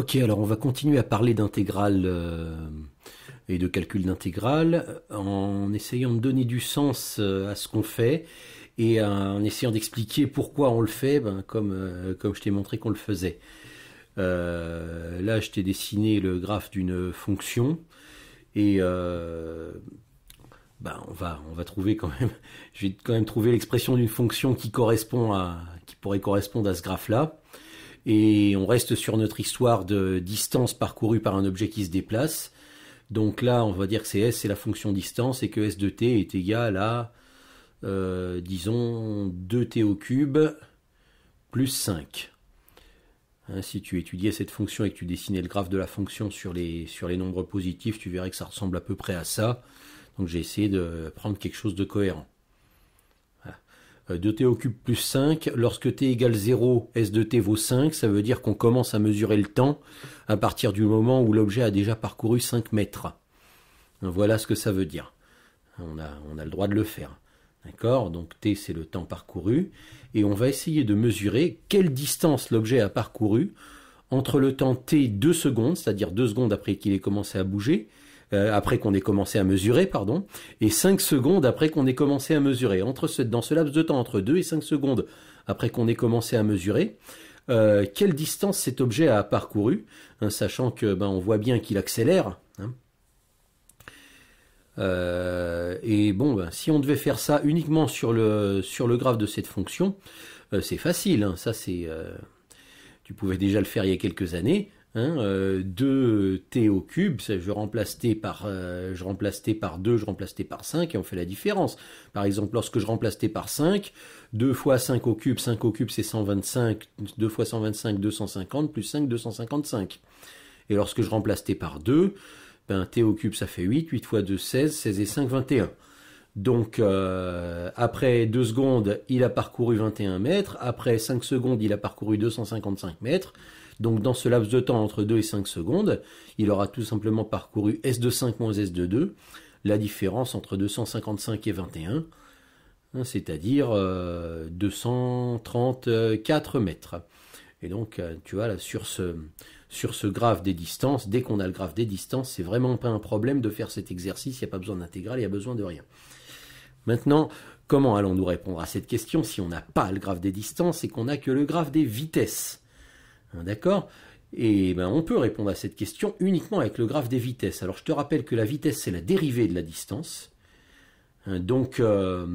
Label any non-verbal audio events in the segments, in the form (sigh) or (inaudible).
Ok, alors on va continuer à parler d'intégrale euh, et de calcul d'intégrale en essayant de donner du sens euh, à ce qu'on fait et en essayant d'expliquer pourquoi on le fait, ben, euh, comme, je t'ai montré qu'on le faisait. là, je t'ai dessiné le graphe d'une fonction et ben, on va on va trouver quand même, (laughs) je vais quand même trouver l'expression d'une fonction qui correspond à qui pourrait correspondre à ce graphe là et on reste sur notre histoire de distance parcourue par un objet qui se déplace. Donc là, on va dire que c'est S, c'est la fonction distance, et que S de t est égal à, euh, disons, 2t au cube plus 5. Hein, si tu étudiais cette fonction et que tu dessinais le graphe de la fonction sur les, sur les nombres positifs, tu verrais que ça ressemble à peu près à ça. Donc j'ai essayé de prendre quelque chose de cohérent. 2t euh, occupe plus 5, lorsque t égale 0, s de t vaut 5, ça veut dire qu'on commence à mesurer le temps à partir du moment où l'objet a déjà parcouru 5 mètres. Voilà ce que ça veut dire. On a, on a le droit de le faire. D'accord Donc t c'est le temps parcouru. Et on va essayer de mesurer quelle distance l'objet a parcouru entre le temps t 2 secondes, c'est-à-dire 2 secondes après qu'il ait commencé à bouger, euh, après qu'on ait commencé à mesurer, pardon, et 5 secondes après qu'on ait commencé à mesurer. Entre dans ce laps de temps, entre 2 et 5 secondes après qu'on ait commencé à mesurer, euh, quelle distance cet objet a parcouru, hein, sachant que ben, on voit bien qu'il accélère. Hein. Euh, et bon, ben, si on devait faire ça uniquement sur le, sur le graphe de cette fonction, c'est facile. Hein. ça, c'est, tu pouvais déjà le faire il y a quelques années. 2t au cube, je remplace t par euh, je remplace t par 2, je remplace t par 5 et on fait la différence. Par exemple, lorsque je remplace t par 5, 2 fois 5 au cube, 5 au cube c'est 125, 2 fois 125 250 plus 5 255. Et lorsque je remplace t par 2, ben, t au cube ça fait 8, 8 fois 2 16, 16 et 5 21. Donc euh, après 2 secondes, il a parcouru 21 mètres, après 5 secondes, il a parcouru 255 mètres. Donc dans ce laps de temps entre 2 et 5 secondes, il aura tout simplement parcouru S de 5 moins S de 2, la différence entre 255 et 21, hein, c'est-à-dire 234 euh, mètres. Et donc, euh, tu vois, sur ce, sur ce graphe des distances, dès qu'on a le graphe des distances, c'est vraiment pas un problème de faire cet exercice, il n'y a pas besoin d'intégrale, il n'y a besoin de rien. Maintenant, comment allons-nous répondre à cette question si on n'a pas le graphe des distances et qu'on n'a que le graphe des vitesses Hein, d'accord Et ben, on peut répondre à cette question uniquement avec le graphe des vitesses. Alors je te rappelle que la vitesse, c'est la dérivée de la distance. Hein, donc, euh,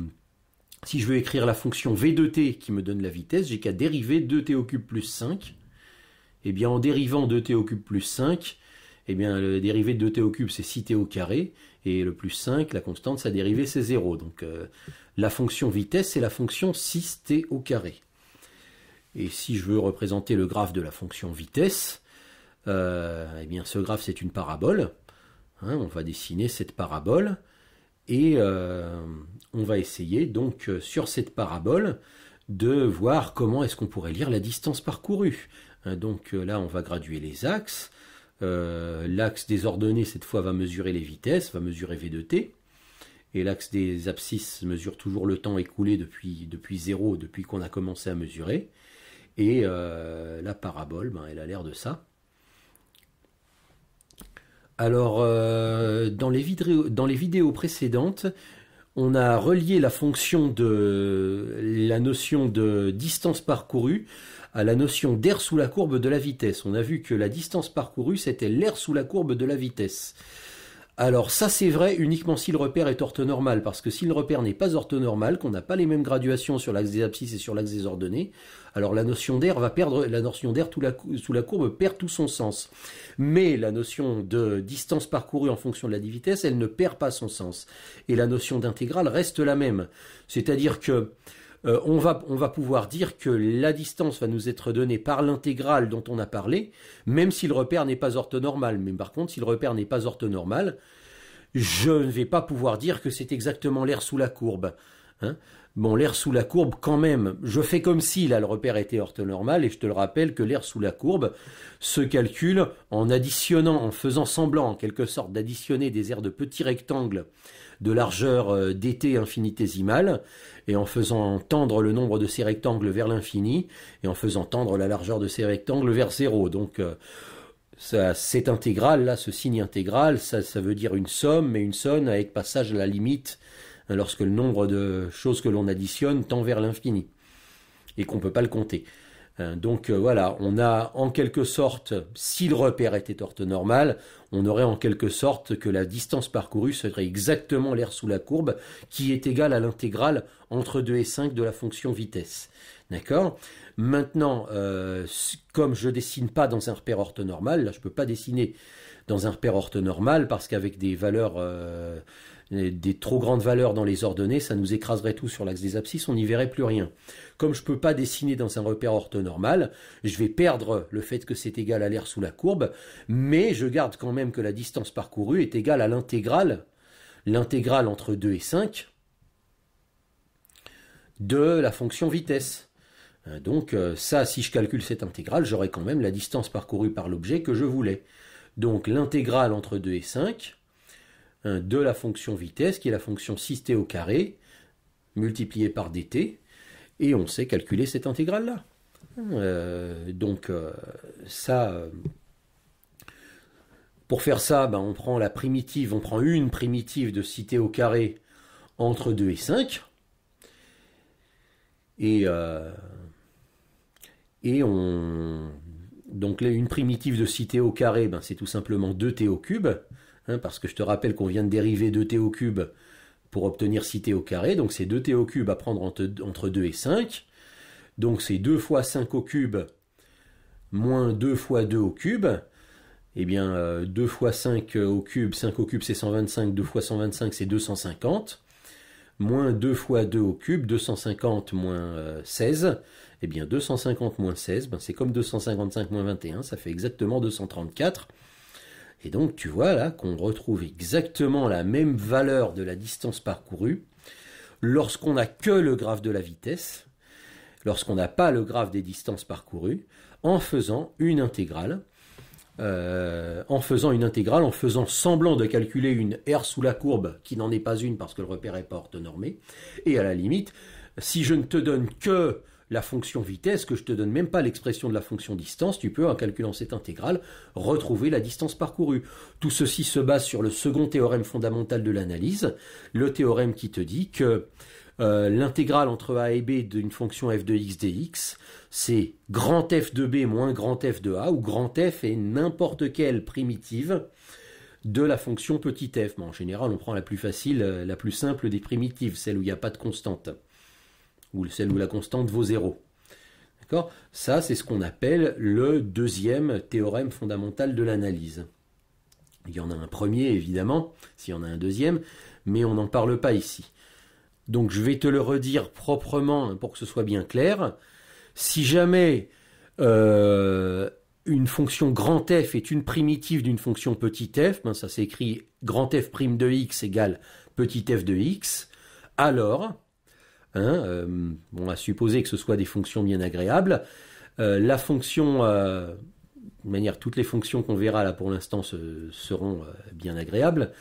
si je veux écrire la fonction v de t qui me donne la vitesse, j'ai qu'à dériver 2t au cube plus 5. Et eh bien, en dérivant 2t au cube plus 5, et eh bien, la dérivée de 2t au cube, c'est 6t au carré, et le plus 5, la constante, sa dérivée, c'est 0. Donc, euh, la fonction vitesse, c'est la fonction 6t au carré. Et si je veux représenter le graphe de la fonction vitesse, euh, eh bien ce graphe c'est une parabole. Hein, on va dessiner cette parabole et euh, on va essayer donc euh, sur cette parabole de voir comment est-ce qu'on pourrait lire la distance parcourue. Hein, donc là on va graduer les axes. l'axe des ordonnées cette fois va mesurer les vitesses, va mesurer v de t. Et l'axe des abscisses mesure toujours le temps écoulé depuis, depuis 0, depuis qu'on a commencé à mesurer. Et euh, la parabole, ben, elle a l'air de ça. Alors, euh, dans, les vidéos, dans les vidéos précédentes, on a relié la fonction de la notion de distance parcourue à la notion d'air sous la courbe de la vitesse. On a vu que la distance parcourue, c'était l'air sous la courbe de la vitesse. Alors ça c'est vrai uniquement si le repère est orthonormal, parce que si le repère n'est pas orthonormal, qu'on n'a pas les mêmes graduations sur l'axe des abscisses et sur l'axe des ordonnées, alors la notion d'air va perdre, la notion d'air sous la courbe perd tout son sens. Mais la notion de distance parcourue en fonction de la vitesse, elle ne perd pas son sens. Et la notion d'intégrale reste la même. C'est-à-dire que euh, on, va, on va pouvoir dire que la distance va nous être donnée par l'intégrale dont on a parlé, même si le repère n'est pas orthonormal. Mais par contre, si le repère n'est pas orthonormal, je ne vais pas pouvoir dire que c'est exactement l'air sous la courbe. Hein. bon, l'air sous la courbe, quand même, je fais comme si, là, le repère était orthonormal, et je te le rappelle que l'air sous la courbe se calcule en additionnant, en faisant semblant, en quelque sorte, d'additionner des aires de petits rectangles de largeur euh, dt infinitésimale, et en faisant tendre le nombre de ces rectangles vers l'infini, et en faisant tendre la largeur de ces rectangles vers zéro. Donc, euh, cette intégrale, là, ce signe intégral, ça, ça veut dire une somme, mais une somme avec passage à la limite Hein, lorsque le nombre de choses que l'on additionne tend vers l'infini et qu'on ne peut pas le compter. Hein, donc euh, voilà, on a en quelque sorte, si le repère était orthonormal, on aurait en quelque sorte que la distance parcourue serait exactement l'air sous la courbe qui est égale à l'intégrale entre 2 et 5 de la fonction vitesse. D'accord Maintenant, euh, comme je ne dessine pas dans un repère orthonormal, là je ne peux pas dessiner dans un repère orthonormal parce qu'avec des valeurs... Euh, des trop grandes valeurs dans les ordonnées, ça nous écraserait tout sur l'axe des abscisses, on n'y verrait plus rien. Comme je ne peux pas dessiner dans un repère orthonormal, je vais perdre le fait que c'est égal à l'air sous la courbe, mais je garde quand même que la distance parcourue est égale à l'intégrale, l'intégrale entre 2 et 5, de la fonction vitesse. Euh, donc euh, ça, si je calcule cette intégrale, j'aurai quand même la distance parcourue par l'objet que je voulais. Donc l'intégrale entre 2 et 5, de la fonction vitesse, qui est la fonction 6t au carré, multipliée par dt, et on sait calculer cette intégrale-là. Euh, donc euh, ça, euh, pour faire ça, ben, on prend la primitive, on prend une primitive de 6t au carré entre 2 et 5, et, et on... Donc une primitive de 6t au carré, ben, c'est tout simplement 2t au cube, Hein, parce que je te rappelle qu'on vient de dériver 2t au cube pour obtenir 6t au carré, donc c'est 2t au cube à prendre entre, 2 et 5, donc c'est 2 fois 5 au cube moins 2 fois 2 au cube, eh bien 2 euh, fois 5 au cube, 5 au cube c'est 125, 2 fois 125 c'est 250, moins 2 fois 2 au cube, 250 moins 16, euh, et eh bien 250 moins 16, ben, c'est comme 255 moins 21, ça fait exactement 234. Et donc tu vois là qu'on retrouve exactement la même valeur de la distance parcourue lorsqu'on n'a que le graphe de la vitesse, lorsqu'on n'a pas le graphe des distances parcourues, en faisant une intégrale. Euh, en faisant une intégrale, en faisant semblant de calculer une R sous la courbe qui n'en est pas une parce que le repère est pas orthonormé. Et à la limite, si je ne te donne que la fonction vitesse, que je te donne même pas l'expression de la fonction distance, tu peux, en calculant cette intégrale, retrouver la distance parcourue. Tout ceci se base sur le second théorème fondamental de l'analyse, le théorème qui te dit que euh, l'intégrale entre a et b d'une fonction f de x dx, c'est grand f de b moins grand f de a, où grand f est n'importe quelle primitive de la fonction petit f. Mais en général, on prend la plus facile, euh, la plus simple des primitives, celle où il n'y a pas de constante ou celle où la constante vaut 0. D'accord Ça, c'est ce qu'on appelle le deuxième théorème fondamental de l'analyse. Il y en a un premier, évidemment, s'il y en a un deuxième, mais on n'en parle pas ici. Donc je vais te le redire proprement pour que ce soit bien clair. Si jamais euh, une fonction grand f est une primitive d'une fonction petit f, ben, ça s'écrit grand f prime de x égale petit f de x, alors Hein, euh, on va supposer que ce soit des fonctions bien agréables. Euh, la fonction, euh, manière, toutes les fonctions qu'on verra là pour l'instant seront bien agréables.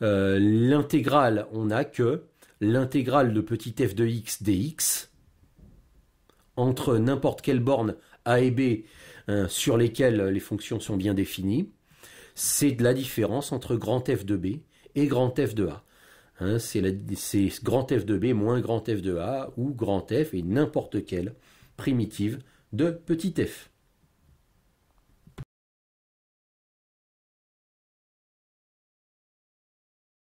l'intégrale, on n'a que l'intégrale de petit f de x dx entre n'importe quelle borne a et b hein, sur lesquelles les fonctions sont bien définies. C'est de la différence entre grand f de b et grand f de a. Hein, c'est, grand f de b moins grand f de a ou grand f et n'importe quelle primitive de petit f.